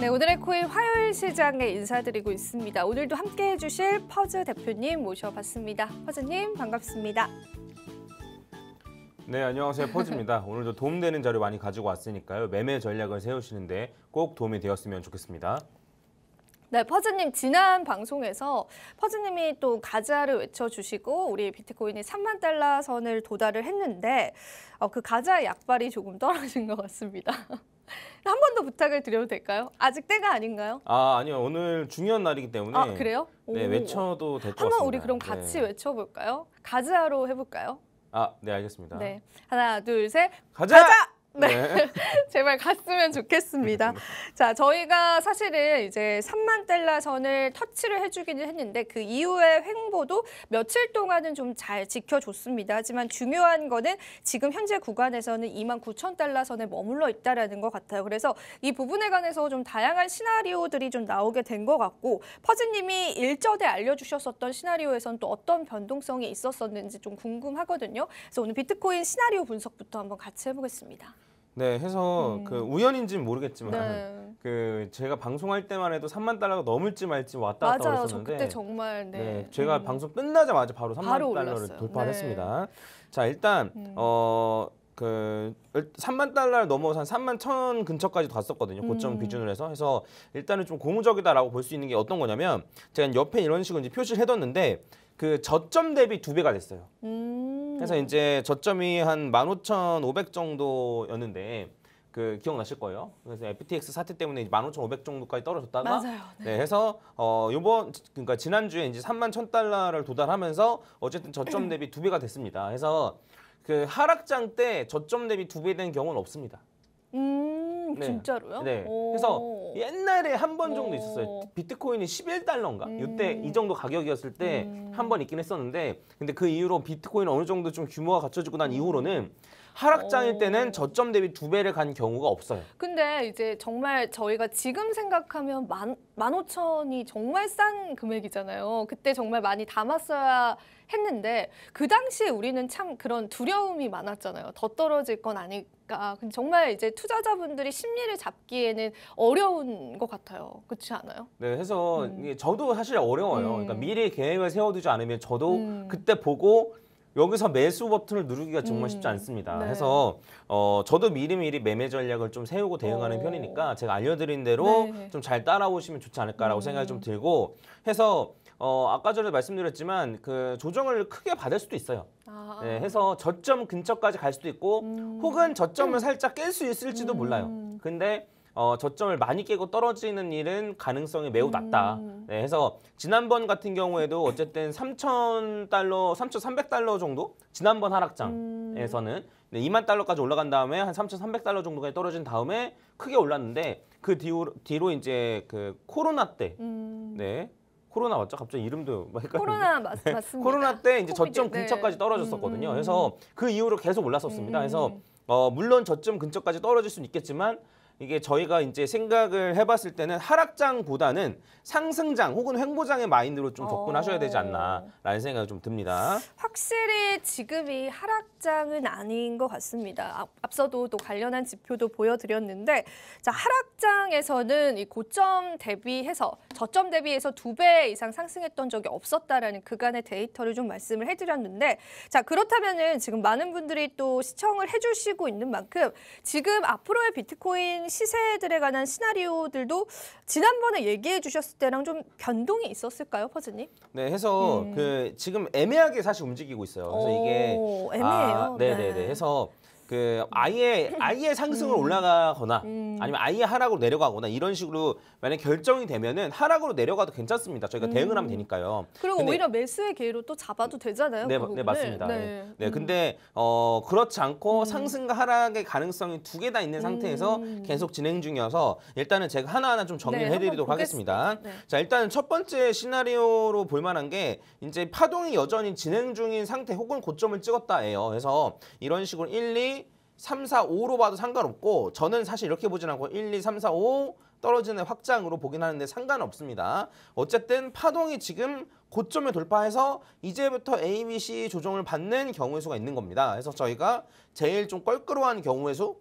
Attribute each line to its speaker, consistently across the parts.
Speaker 1: 네, 오늘의 코인 화요일 시장에 인사드리고 있습니다. 오늘도 함께해 주실 퍼즈 대표님 모셔봤습니다. 퍼즈님 반갑습니다.
Speaker 2: 네, 안녕하세요. 퍼즈입니다. 오늘도 도움되는 자료 많이 가지고 왔으니까요. 매매 전략을 세우시는데 꼭 도움이 되었으면 좋겠습니다.
Speaker 1: 네, 퍼즈님 지난 방송에서 퍼즈님이 또 가자를 외쳐주시고 우리 비트코인이 3만 달러 선을 도달을 했는데 어, 그 가자 약발이 조금 떨어진 것 같습니다. 한번더 부탁을 드려도 될까요? 아직 때가 아닌가요?
Speaker 2: 아 아니요 오늘 중요한 날이기 때문에 아 그래요? 네 외쳐도 될 것 같습니다. 한번 우리 그럼 네. 같이 네.
Speaker 1: 외쳐볼까요? 가자로 해볼까요?
Speaker 2: 아 네 알겠습니다. 네
Speaker 1: 하나 둘 셋 가자! 가자! 네. 네. 제발 갔으면 좋겠습니다. 네, 자, 저희가 사실은 이제 3만 달러 선을 터치를 해주기는 했는데 그 이후의 횡보도 며칠 동안은 좀 잘 지켜줬습니다. 하지만 중요한 거는 지금 현재 구간에서는 2만 9천 달러 선에 머물러 있다라는 것 같아요. 그래서 이 부분에 관해서 좀 다양한 시나리오들이 좀 나오게 된 것 같고 퍼즈님이 일전에 알려주셨었던 시나리오에선 또 어떤 변동성이 있었었는지 좀 궁금하거든요. 그래서 오늘 비트코인 시나리오 분석부터 한번 같이 해보겠습니다.
Speaker 2: 네, 해서 음. 그 우연인지는 모르겠지만 네. 그 제가 방송할 때만 해도 3만 달러가 넘을지 말지 왔다 갔다 맞아요. 했었는데 그때
Speaker 1: 정말 네. 네
Speaker 2: 제가 음. 방송 끝나자마자 바로 3만 바로 달러를 돌파했습니다. 네. 를 자, 일단 음. 어. 그 3만 달러를 넘어서 한 3만 천 근처까지 갔었거든요. 고점 비준으로 음. 해서 해서 일단은 좀 고무적이다라고 볼 수 있는 게 어떤 거냐면 제가 옆에 이런 식으로 이제 표시를 해뒀는데 그 저점 대비 두 배가 됐어요. 음. 그래서 이제 저점이 한 15,500 정도였는데 그 기억나실 거예요. 그래서 FTX 사태 때문에 15,500 정도까지 떨어졌다가 맞아요. 네. 네, 해서 어 요번 그러니까 지난주에 이제 3만 1,000달러를 도달하면서 어쨌든 저점 대비 두 배가 됐습니다. 해서 그 하락장 때 저점 대비 두 배 된 경우는 없습니다.
Speaker 1: 음. 네. 진짜로요? 네.
Speaker 2: 그래서 옛날에 한 번 정도 있었어요. 비트코인이 11달러인가? 음. 이때 이 정도 가격이었을 때 한번 음. 있긴 했었는데 근데 그 이후로 비트코인 어느 정도 좀 규모가 갖춰지고 난 음. 이후로는 하락장일 어. 때는 저점 대비 두 배를 간 경우가 없어요.
Speaker 1: 근데 이제 정말 저희가 지금 생각하면 만, 만 오천이 정말 싼 금액이잖아요. 그때 정말 많이 담았어야 했는데 그 당시에 우리는 참 그런 두려움이 많았잖아요. 더 떨어질 건 아닐까. 근데 정말 이제 투자자분들이 심리를 잡기에는 어려운 것 같아요. 그렇지 않아요?
Speaker 2: 네, 해서 음. 저도 사실 어려워요. 그러니까 음. 그러니까 미리 계획을 세워두지 않으면 저도 음. 그때 보고 여기서 매수 버튼을 누르기가 정말 쉽지 음, 않습니다. 네. 해서 어, 저도 미리미리 매매 전략을 좀 세우고 대응하는 오. 편이니까 제가 알려드린 대로 네. 좀잘 따라오시면 좋지 않을까라고 음. 생각이 좀 들고 해서 어, 아까 전에 말씀드렸지만 그 조정을 크게 받을 수도 있어요. 아. 네, 해서 저점 근처까지 갈 수도 있고 음. 혹은 저점을 음. 살짝 깰 수 있을지도 음. 몰라요. 근데 어, 저점을 많이 깨고 떨어지는 일은 가능성이 매우 음. 낮다. 음. 네, 해서 지난번 같은 경우에도 어쨌든 3,000달러, 3,300달러 정도? 지난번 하락장에서는 음. 네, 2만 달러까지 올라간 다음에 한 3,300달러 정도까지 떨어진 다음에 크게 올랐는데 그 뒤로, 뒤로 이제 그 코로나 때 음. 네, 코로나 맞죠? 갑자기 이름도 뭐 헷갈리네. 코로나 맞, 맞습니다. 코로나 때 이제 코비드, 저점 네. 근처까지 떨어졌었거든요. 음, 음. 그래서 그 이후로 계속 올랐었습니다. 네. 그래서 어, 물론 저점 근처까지 떨어질 수는 있겠지만 이게 저희가 이제 생각을 해봤을 때는 하락장보다는 상승장 혹은 횡보장의 마인드로 좀 어. 접근하셔야 되지 않나라는 생각이 좀 듭니다.
Speaker 1: 확실히 지금이 하락장은 아닌 것 같습니다. 앞서도 또 관련한 지표도 보여드렸는데 자 하락장에서는 이 고점 대비해서 저점 대비해서 두 배 이상 상승했던 적이 없었다라는 그간의 데이터를 좀 말씀을 해드렸는데 자 그렇다면은 지금 많은 분들이 또 시청을 해주시고 있는 만큼 지금 앞으로의 비트코인 시세들에 관한 시나리오들도 지난번에 얘기해 주셨을 때랑 좀 변동이 있었을까요, 퍼즈님?
Speaker 2: 네, 해서 음. 그 지금 애매하게 사실 움직이고 있어요. 그래서 이게 애매해요. 아, 네네 네, 네. 네. 해서 그 아예 아예 상승을 음. 올라가거나 음. 아니면 아예 하락으로 내려가거나 이런 식으로 만약 결정이 되면은 하락으로 내려가도 괜찮습니다. 저희가 음. 대응을 하면 되니까요. 그리고 근데, 오히려
Speaker 1: 매수의 기회로 또 잡아도 되잖아요. 네, 그 네 맞습니다. 네, 네. 네
Speaker 2: 근데 어 그렇지 않고 음. 상승과 하락의 가능성이 두 개 다 있는 상태에서 음. 계속 진행 중이어서 일단은 제가 하나하나 좀정리 네, 해드리도록 하겠습니다. 네. 자 일단 은첫 번째 시나리오로 볼만한 게 이제 파동이 여전히 진행 중인 상태 혹은 고점을 찍었다예요. 그래서 이런 식으로 1, 2 3, 4, 5로 봐도 상관없고 저는 사실 이렇게 보진 않고 1, 2, 3, 4, 5 떨어지는 확장으로 보긴 하는데 상관없습니다. 어쨌든 파동이 지금 고점에 돌파해서 이제부터 A, B, C 조정을 받는 경우의 수가 있는 겁니다. 그래서 저희가 제일 좀 껄끄러운 경우의 수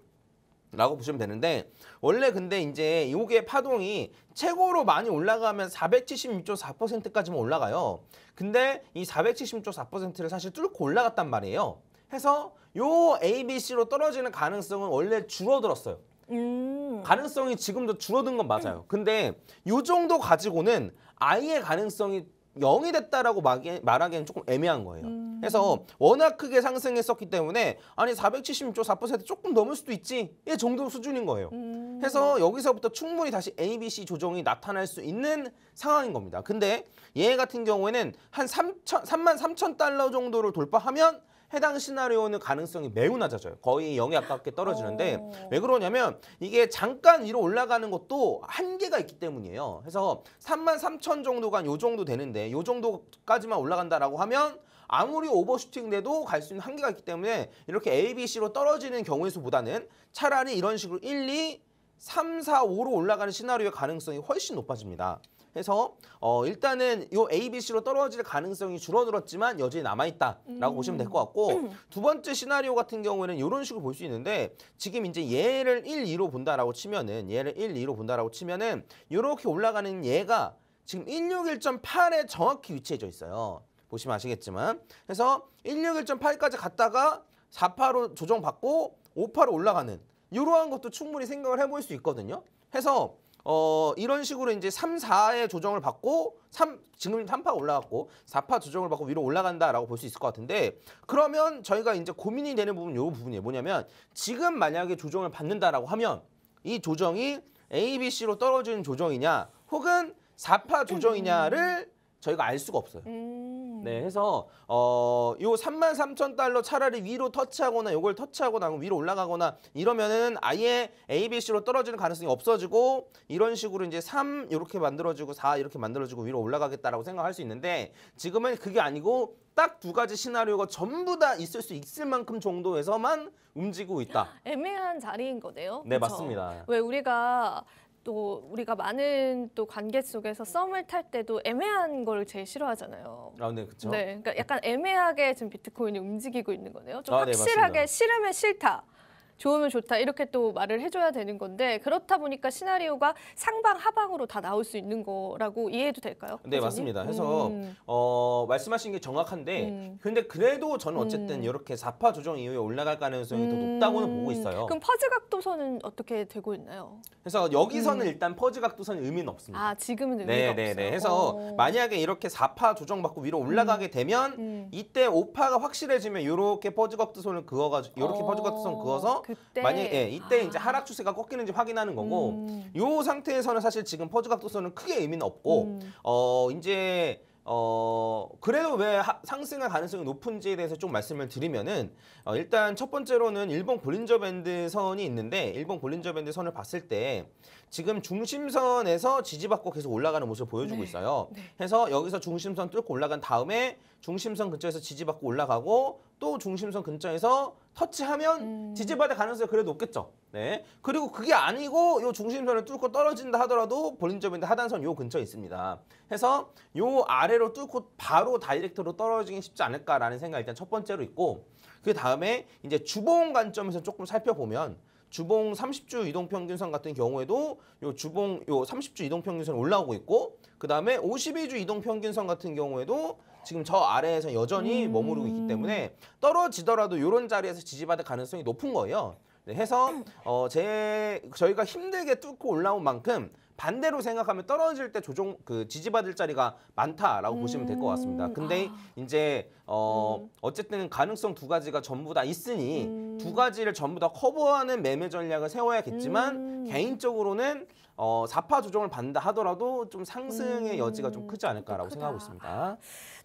Speaker 2: 라고 보시면 되는데 원래 근데 이제 요게 파동이 최고로 많이 올라가면 476.4%까지만 올라가요. 근데 이 476.4%를 사실 뚫고 올라갔단 말이에요. 해서 요 A, B, C로 떨어지는 가능성은 원래 줄어들었어요.
Speaker 1: 음.
Speaker 2: 가능성이 지금도 줄어든 건 맞아요. 근데 요 정도 가지고는 아예 가능성이 0이 됐다라고 말하기엔 조금 애매한 거예요. 음. 그래서 워낙 크게 상승했었기 때문에 아니 476조 4% 조금 넘을 수도 있지 이 정도 수준인 거예요. 음. 그래서 여기서부터 충분히 다시 ABC 조정이 나타날 수 있는 상황인 겁니다. 근데 얘 같은 경우에는 한 3천, 3만 3천 달러 정도를 돌파하면 해당 시나리오는 가능성이 매우 낮아져요. 거의 영에 가깝게 떨어지는데 오. 어. 왜 그러냐면 이게 잠깐 위로 올라가는 것도 한계가 있기 때문이에요. 그래서 3만 3천 정도가 요 정도 되는데 요 정도까지만 올라간다라고 하면 아무리 오버슈팅 돼도 갈 수 있는 한계가 있기 때문에 이렇게 A, B, C로 떨어지는 경우에서보다는 차라리 이런 식으로 1, 2, 3, 4, 5로 올라가는 시나리오의 가능성이 훨씬 높아집니다. 해서 어, 일단은 이 A, B, C로 떨어질 가능성이 줄어들었지만 여전히 남아있다라고 음. 보시면 될 것 같고 두 번째 시나리오 같은 경우에는 이런 식으로 볼 수 있는데 지금 이제 얘를 1, 2로 본다라고 치면은 얘를 1, 2로 본다라고 치면은 이렇게 올라가는 얘가 지금 161.8에 정확히 위치해져 있어요. 보시면 아시겠지만 그래서 161.8까지 갔다가 4파로 조정받고 5파로 올라가는 이러한 것도 충분히 생각을 해볼 수 있거든요. 해서 어, 이런 식으로 이제 3, 4의 조정을 받고 3, 지금 3파 올라갔고 4파 조정을 받고 위로 올라간다라고 볼 수 있을 것 같은데 그러면 저희가 이제 고민이 되는 부분 요 부분이에요. 뭐냐면 지금 만약에 조정을 받는다라고 하면 이 조정이 A, B, C로 떨어지는 조정이냐 혹은 4파 조정이냐를 저희가 알 수가 없어요.
Speaker 1: 음. 네,
Speaker 2: 해서 어요 3만 3천 달러 차라리 위로 터치하거나 요걸 터치하거나 위로 올라가거나 이러면은 아예 ABC로 떨어지는 가능성이 없어지고 이런 식으로 이제 3 이렇게 만들어지고 4 이렇게 만들어지고 위로 올라가겠다라고 생각할 수 있는데 지금은 그게 아니고 딱 두 가지 시나리오가 전부 다 있을 수 있을 만큼 정도에서만 움직이고 있다.
Speaker 1: 애매한 자리인 거네요. 네, 그쵸? 맞습니다. 왜 우리가 또 우리가 많은 또 관계 속에서 썸을 탈 때도 애매한 걸 제일 싫어하잖아요.
Speaker 2: 아, 네, 그렇죠. 네,
Speaker 1: 그러니까 약간 애매하게 지금 비트코인이 움직이고 있는 거네요. 좀 아, 네, 확실하게 맞 싫으면 싫다. 좋으면 좋다 이렇게 또 말을 해줘야 되는 건데 그렇다 보니까 시나리오가 상방 하방으로 다 나올 수 있는 거라고 이해해도 될까요? 네 회장님? 맞습니다. 그래서
Speaker 2: 음. 어, 말씀하신 게 정확한데 음. 근데 그래도 저는 어쨌든 음. 이렇게 4파 조정 이후에 올라갈 가능성이 더 높다고는 보고 음. 있어요. 그럼
Speaker 1: 퍼즈 각도선은 어떻게 되고 있나요?
Speaker 2: 그래서 여기서는 음. 일단 퍼즈 각도선 의미는 없습니다.
Speaker 1: 아 지금은 의미가 네, 네, 네. 없어요. 네네네. 해서 오. 어.
Speaker 2: 만약에 이렇게 4파 조정받고 위로 올라가게 음. 되면 이때 5파가 확실해지면 이렇게 퍼즈 각도선을 그어가지고 이렇게 퍼즈 어. 각도선 그어서 그때. 만약 예, 이때 아. 이제 하락 추세가 꺾이는지 확인하는 거고 이 음. 상태에서는 사실 지금 퍼즈 각도선은 크게 의미는 없고 음. 어 이제 어 그래도 왜 하, 상승할 가능성이 높은지에 대해서 좀 말씀을 드리면은 어, 일단 첫 번째로는 일본 볼린저 밴드 선이 있는데 일본 볼린저 밴드 선을 봤을 때 지금 중심선에서 지지받고 계속 올라가는 모습을 보여주고 네. 있어요. 네. 해서 여기서 중심선 뚫고 올라간 다음에 중심선 근처에서 지지받고 올라가고 또 중심선 근처에서 터치하면 음. 지지받을 가능성이 그래도 높겠죠. 네. 그리고 그게 아니고 요 중심선을 뚫고 떨어진다 하더라도 본인저인드 하단선 요 근처에 있습니다. 해서 요 아래로 뚫고 바로 다이렉트로 떨어지긴 쉽지 않을까라는 생각이 일단 첫 번째로 있고 그 다음에 이제 주봉 관점에서 조금 살펴보면 주봉 30주 이동평균선 같은 경우에도 요 주봉 요 30주 이동평균선 올라오고 있고 그 다음에 52주 이동평균선 같은 경우에도 지금 저 아래에서 여전히 음. 머무르고 있기 때문에 떨어지더라도 이런 자리에서 지지받을 가능성이 높은 거예요. 네, 해서 어, 제 저희가 힘들게 뚫고 올라온 만큼 반대로 생각하면 떨어질 때 조종 그 지지받을 자리가 많다라고 음. 보시면 될 것 같습니다. 근데 아. 이제 어 음. 어쨌든 가능성 두 가지가 전부 다 있으니 음. 두 가지를 전부 다 커버하는 매매 전략을 세워야겠지만 음. 개인적으로는 어, 4파 조정을 받는다 하더라도 좀
Speaker 1: 상승의 음, 여지가 좀
Speaker 2: 크지 않을까라고 생각하고 있습니다.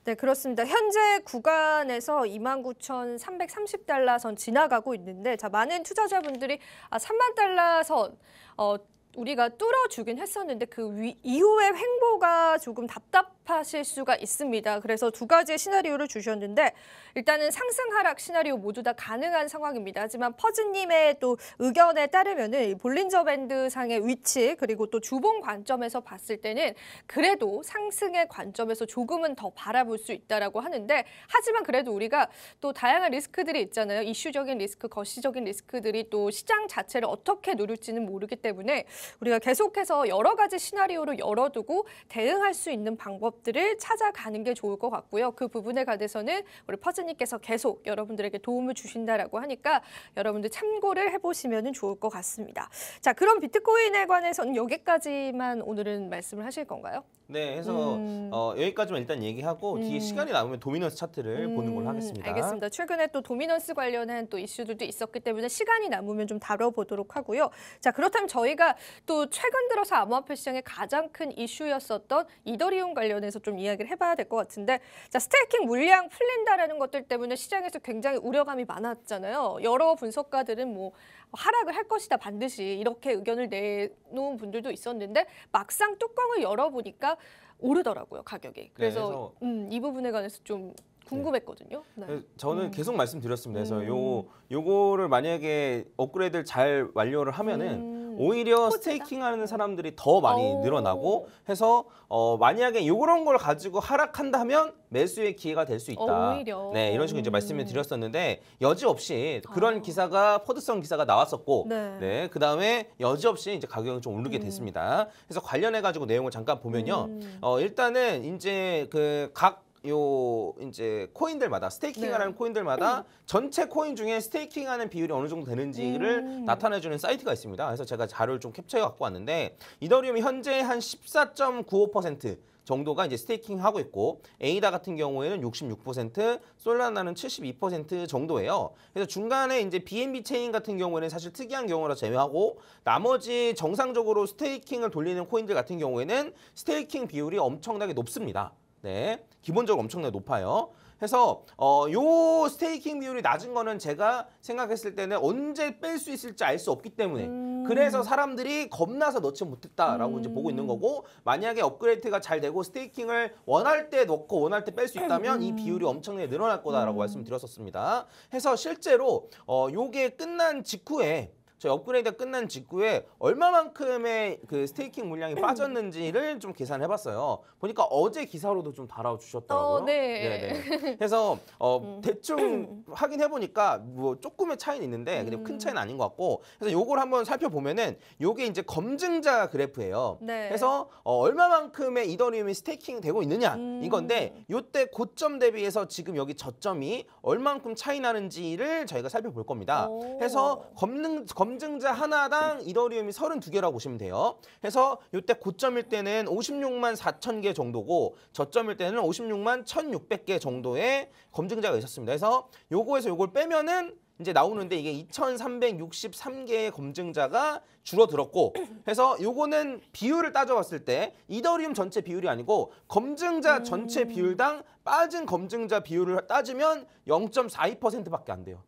Speaker 1: 네, 그렇습니다. 현재 구간에서 29,330달러 선 지나가고 있는데 자, 많은 투자자분들이 아, 3만 달러 선 어, 우리가 뚫어주긴 했었는데 그 위, 이후의 횡보가 조금 답답하실 수가 있습니다. 그래서 두 가지의 시나리오를 주셨는데 일단은 상승 하락 시나리오 모두 다 가능한 상황입니다. 하지만 퍼즈님의 또 의견에 따르면은 볼린저 밴드 상의 위치 그리고 또 주봉 관점에서 봤을 때는 그래도 상승의 관점에서 조금은 더 바라볼 수 있다라고 하는데 하지만 그래도 우리가 또 다양한 리스크들이 있잖아요. 이슈적인 리스크, 거시적인 리스크들이 또 시장 자체를 어떻게 누를지는 모르기 때문에 우리가 계속해서 여러 가지 시나리오를 열어두고 대응할 수 있는 방법들을 찾아가는 게 좋을 것 같고요. 그 부분에 관해서는 우리 퍼즈님께서 계속 여러분들에게 도움을 주신다라고 하니까 여러분들 참고를 해보시면 좋을 것 같습니다. 자, 그럼 비트코인에 관해서는 여기까지만 오늘은 말씀을 하실 건가요?
Speaker 2: 네, 해서 음. 어, 여기까지만 일단 얘기하고 음. 뒤에 시간이 남으면 도미넌스 차트를 음. 보는 걸로 하겠습니다. 알겠습니다.
Speaker 1: 최근에 또 도미넌스 관련한 또 이슈들도 있었기 때문에 시간이 남으면 좀 다뤄보도록 하고요. 자, 그렇다면 저희가 또 최근 들어서 암호화폐 시장의 가장 큰 이슈였었던 이더리움 관련해서 좀 이야기를 해봐야 될 것 같은데 자, 스테이킹 물량 풀린다라는 것들 때문에 시장에서 굉장히 우려감이 많았잖아요. 여러 분석가들은 뭐 하락을 할 것이다 반드시 이렇게 의견을 내놓은 분들도 있었는데 막상 뚜껑을 열어보니까 오르더라고요 가격이. 네, 그래서, 그래서 음, 이 부분에 관해서 좀 궁금했거든요. 네. 네. 저는 음. 계속
Speaker 2: 말씀드렸습니다. 그래서 요 음. 요거를 만약에 업그레이드를 잘 완료를 하면은 음. 음, 오히려 스테이킹하는 네. 사람들이 더 많이 늘어나고 해서 어, 만약에 요런 걸 가지고 하락한다면 매수의 기회가 될 수 있다. 어, 네 이런 식으로 이제 음. 말씀을 드렸었는데 여지없이 그런 아. 기사가 포드성 기사가 나왔었고 네. 네. 그다음에 여지없이 이제 가격이 좀 오르게 음. 됐습니다. 그래서 관련해 가지고 내용을 잠깐 보면요. 음. 어, 일단은 이제 그각 요 이제 코인들마다 스테이킹하는 네. 코인들마다 전체 코인 중에 스테이킹하는 비율이 어느 정도 되는지를 음. 나타내주는 사이트가 있습니다. 그래서 제가 자료를 좀 캡처해 갖고 왔는데 이더리움이 현재 한 14.95% 정도가 이제 스테이킹 하고 있고 에이다 같은 경우에는 66%, 솔라나는 72% 정도예요. 그래서 중간에 이제 BNB 체인 같은 경우에는 사실 특이한 경우라 제외하고 나머지 정상적으로 스테이킹을 돌리는 코인들 같은 경우에는 스테이킹 비율이 엄청나게 높습니다. 네, 기본적으로 엄청나게 높아요. 그래서 어, 요 스테이킹 비율이 낮은 거는 제가 생각했을 때는 언제 뺄 수 있을지 알 수 없기 때문에 음. 그래서 사람들이 겁나서 넣지 못했다라고 음. 이제 보고 있는 음. 거고 만약에 업그레이드가 잘 되고 스테이킹을 원할 때 넣고 원할 때 뺄 수 있다면 음. 이 비율이 엄청나게 늘어날 거다라고 음. 말씀드렸었습니다. 해서 실제로 어, 요게 끝난 직후에 저희 업그레이드가 끝난 직후에 얼마만큼의 그 스테이킹 물량이 음. 빠졌는지를 좀 계산해 봤어요. 보니까 어제 기사로도 좀 달아 주셨더라고요. 어, 네. 그래서 어, 음. 대충 확인해 보니까 뭐 조금의 차이는 있는데 근데 큰 음. 차이는 아닌 것 같고 그래서 요걸 한번 살펴보면은 요게 이제 검증자 그래프예요. 네. 그래서 어, 얼마만큼의 이더리움이 스테이킹 되고 있느냐 음. 이건데 요때 고점 대비해서 지금 여기 저점이 얼만큼 차이 나는지를 저희가 살펴볼 겁니다. 오. 그래서 검증 검 검증자 하나당 이더리움이 32개라고 보시면 돼요. 해서 이때 고점일 때는 56만 4천 개 정도고 저점일 때는 56만 1,600개 정도의 검증자가 있었습니다. 그래서 요거에서 요걸 빼면은 이제 나오는데 이게 2,363개의 검증자가 줄어들었고 해서 요거는 비율을 따져봤을 때 이더리움 전체 비율이 아니고 검증자 전체 비율당 빠진 검증자 비율을 따지면 0.42%밖에 안 돼요.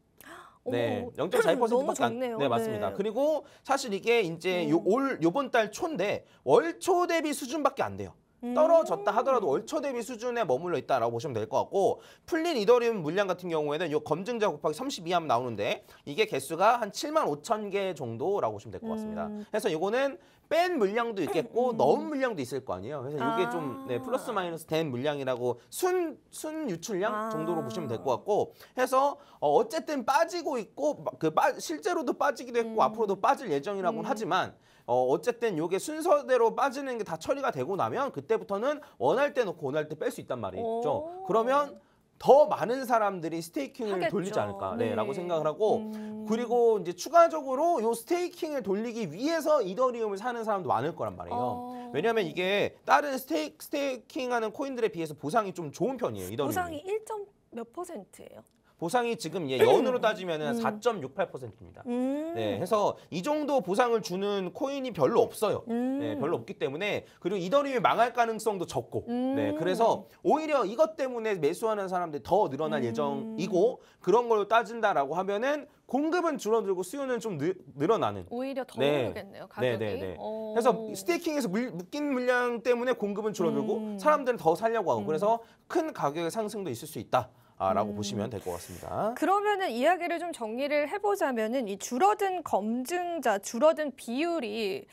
Speaker 2: 네, 0.42%밖에 안. 네, 맞습니다. 네. 그리고 사실 이게 이제 음. 요, 올 요번 달 초인데 월초 대비 수준밖에 안 돼요. 떨어졌다 음. 하더라도 월초 대비 수준에 머물러 있다라고 보시면 될 것 같고 풀린 이더리움 물량 같은 경우에는 이 검증자 곱하기 32 하면 나오는데 이게 개수가 한 7만 5천 개 정도라고 보시면 될 것 같습니다. 음. 그래서 이거는 뺀 물량도 있겠고 음, 넣은 물량도 있을 거 아니에요. 그래서 이게 아. 좀 네, 아. 플러스 마이너스 된 물량이라고 순, 순 유출량 아. 정도로 보시면 될 것 같고 해서 어, 어쨌든 빠지고 있고 그 빠, 실제로도 빠지기도 했고 음. 앞으로도 빠질 예정이라고는 음. 하지만 어, 어쨌든 요게 순서대로 빠지는 게 다 처리가 되고 나면 그때부터는 원할 때놓고 원할 때 뺄 수 있단 말이죠. 그러면 더 많은 사람들이 스테이킹을 하겠죠. 돌리지 않을까라고 네. 생각을 하고 음. 그리고 이제 추가적으로 요 스테이킹을 돌리기 위해서 이더리움을 사는 사람도 많을 거란 말이에요. 어. 왜냐하면 이게 다른 스테이, 스테이킹하는 코인들에 비해서 보상이 좀 좋은 편이에요. 이더리움 보상이
Speaker 1: 1. 몇 퍼센트예요?
Speaker 2: 보상이 지금 예, 음. 연으로 따지면은 음. 4.68%입니다.
Speaker 1: 음. 네,
Speaker 2: 해서 이 정도 보상을 주는 코인이 별로 없어요. 음. 네, 별로 없기 때문에 그리고 이더리움이 망할 가능성도 적고. 음. 네, 그래서 오히려 이것 때문에 매수하는 사람들이 더 늘어날 음. 예정이고 그런 걸로 따진다라고 하면은 공급은 줄어들고 수요는 좀 늘, 늘어나는. 오히려 더 네. 오르겠네요, 가격이. 네네네. 네, 네. 어. 그래서 스테이킹에서 물, 묶인 물량 때문에 공급은 줄어들고 음. 사람들은 더 살려고 하고 음. 그래서 큰 가격의 상승도 있을 수 있다. 라고 음. 보시면 될 것 같습니다.
Speaker 1: 그러면은 이야기를 좀 정리를 해보자면은 이 줄어든 검증자, 줄어든 비율이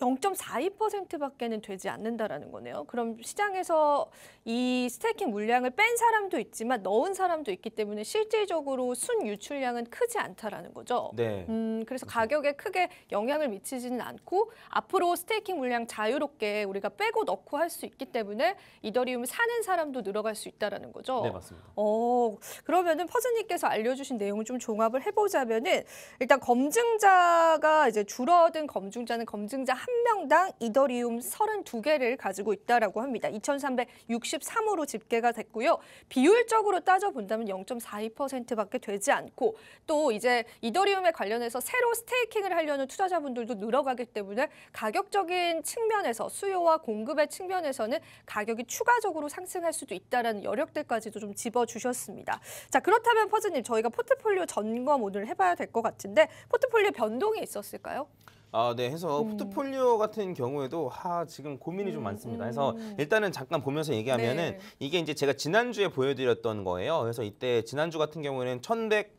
Speaker 1: 0.42%밖에는 어, 되지 않는다라는 거네요. 그럼 시장에서 이 스테이킹 물량을 뺀 사람도 있지만 넣은 사람도 있기 때문에 실질적으로 순 유출량은 크지 않다라는 거죠. 네. 음, 그래서 그렇죠. 가격에 크게 영향을 미치지는 않고 앞으로 스테이킹 물량 자유롭게 우리가 빼고 넣고 할 수 있기 때문에 이더리움 사는 사람도 늘어갈 수 있다라는 거죠. 네, 맞습니다. 어, 어, 그러면은 퍼즈님께서 알려주신 내용을 좀 종합을 해보자면은 일단 검증자가 이제 줄어든 검증자는 검증자 한 명당 이더리움 32개를 가지고 있다라고 합니다. 2,363으로 집계가 됐고요. 비율적으로 따져본다면 0.42%밖에 되지 않고 또 이제 이더리움에 관련해서 새로 스테이킹을 하려는 투자자분들도 늘어가기 때문에 가격적인 측면에서 수요와 공급의 측면에서는 가격이 추가적으로 상승할 수도 있다라는 여력들까지도 좀집어주 주셨습니다. 자 그렇다면 퍼즈님 저희가 포트폴리오 점검 오늘 해봐야 될 것 같은데 포트폴리오 변동이 있었을까요?
Speaker 2: 아, 네, 해서 음. 포트폴리오 같은 경우에도 하 지금 고민이 음, 좀 많습니다. 그서 음. 일단은 잠깐 보면서 얘기하면은 네. 이게 이제 제가 지난주에 보여드렸던 거예요. 그래서 이때 지난주 같은 경우에는 천백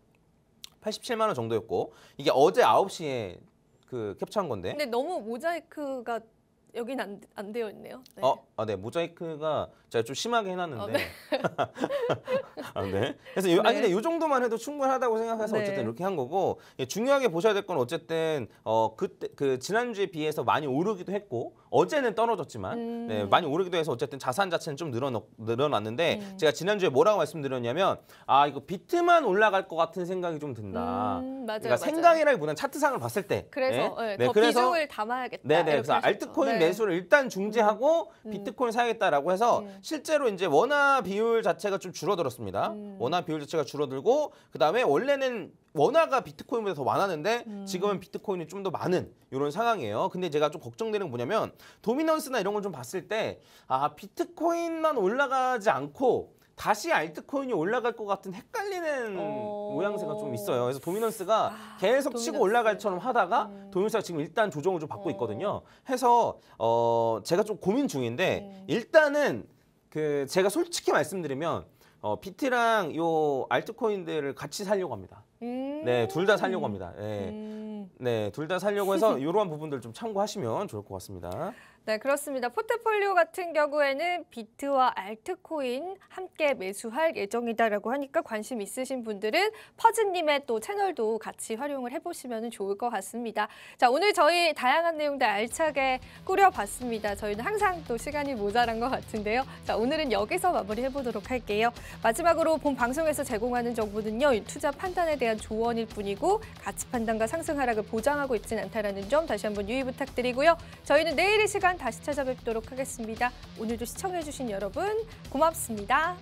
Speaker 2: 팔십칠만원 정도였고 이게 어제 아 시에그 캡처한 건데. 근데
Speaker 1: 너무 모자이크가 여긴 안, 안 되어 있네요. 네. 어,
Speaker 2: 아, 네 모자이크가 제가 좀 심하게 해놨는데. 어, 네. 아, 네. 그래서 요, 아, 네. 아 근데 이 정도만 해도 충분하다고 생각해서 네. 어쨌든 이렇게 한 거고 예, 중요하게 보셔야 될 건 어쨌든 어 그때 그 지난주에 비해서 많이 오르기도 했고 어제는 떨어졌지만 음. 네, 많이 오르기도 해서 어쨌든 자산 자체는 좀늘어 늘어났는데 음. 제가 지난주에 뭐라고 말씀드렸냐면 아 이거 비트만 올라갈 것 같은 생각이 좀 든다. 음, 맞아요, 그러니까 맞아요. 생각이라기보다는 차트상을 봤을 때. 그래서 네, 어, 예, 네, 더그 비중을
Speaker 1: 담아야겠다. 네네. 네, 그래서 알트코인 매수를
Speaker 2: 일단 중지하고 음. 비트코인 사야겠다라고 해서 음. 실제로 이제 원화 비율 자체가 좀 줄어들었습니다. 음. 원화 비율 자체가 줄어들고 그다음에 원래는 원화가 비트코인보다 더 많았는데 음. 지금은 비트코인이 좀 더 많은 이런 상황이에요. 근데 제가 좀 걱정되는 게 뭐냐면 도미넌스나 이런 걸 좀 봤을 때아 비트코인만 올라가지 않고 다시 알트코인이 올라갈 것 같은 헷갈리는 어. 모양새가 좀 있어요. 그래서 도미넌스가 아, 계속 도미넌스. 치고 올라갈처럼 하다가 음. 도미넌스가 지금 일단 조정을 좀 받고 어. 있거든요. 해서 어 제가 좀 고민 중인데 음. 일단은 그 제가 솔직히 말씀드리면 어 비트랑 요 알트코인들을 같이 살려고 합니다.
Speaker 1: 음. 네, 둘 다 살려고
Speaker 2: 합니다. 예. 음. 네, 네둘 다 살려고 해서 이러한 부분들 좀 참고하시면 좋을 것 같습니다.
Speaker 1: 네, 그렇습니다. 포트폴리오 같은 경우에는 비트와 알트코인 함께 매수할 예정이다라고 하니까 관심 있으신 분들은 퍼즈님의 또 채널도 같이 활용을 해보시면 좋을 것 같습니다. 자, 오늘 저희 다양한 내용들 알차게 꾸려봤습니다. 저희는 항상 또 시간이 모자란 것 같은데요. 자, 오늘은 여기서 마무리해보도록 할게요. 마지막으로 본 방송에서 제공하는 정보는요. 투자 판단에 대한 조언일 뿐이고 가치 판단과 상승 하락을 보장하고 있지는 않다라는 점 다시 한번 유의 부탁드리고요. 저희는 내일 이 시간 다시 찾아뵙도록 하겠습니다. 오늘도 시청해주신 여러분 고맙습니다.